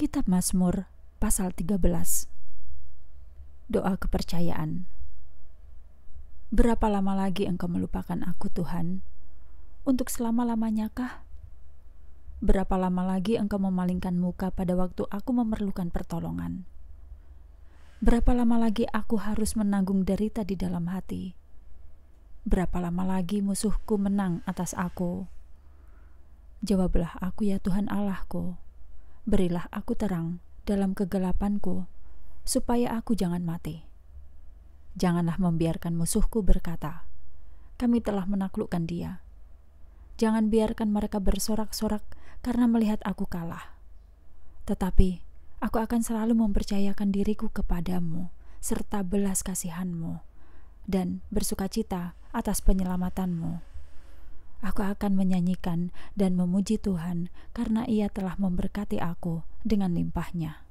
Kitab Mazmur pasal 13 Doa kepercayaan Berapa lama lagi engkau melupakan aku Tuhan? Untuk selama-lamanya kah? Berapa lama lagi engkau memalingkan muka pada waktu aku memerlukan pertolongan? Berapa lama lagi aku harus menanggung derita di dalam hati? Berapa lama lagi musuhku menang atas aku? Jawablah aku ya Tuhan Allahku berilah aku terang dalam kegelapanku, supaya aku jangan mati. Janganlah membiarkan musuhku berkata, "Kami telah menaklukkan dia." Jangan biarkan mereka bersorak-sorak karena melihat aku kalah. Tetapi aku akan selalu mempercayakan diriku kepadamu serta belas kasihanmu dan bersukacita atas penyelamatanmu. Aku akan menyanyikan dan memuji Tuhan karena ia telah memberkati aku dengan limpahnya.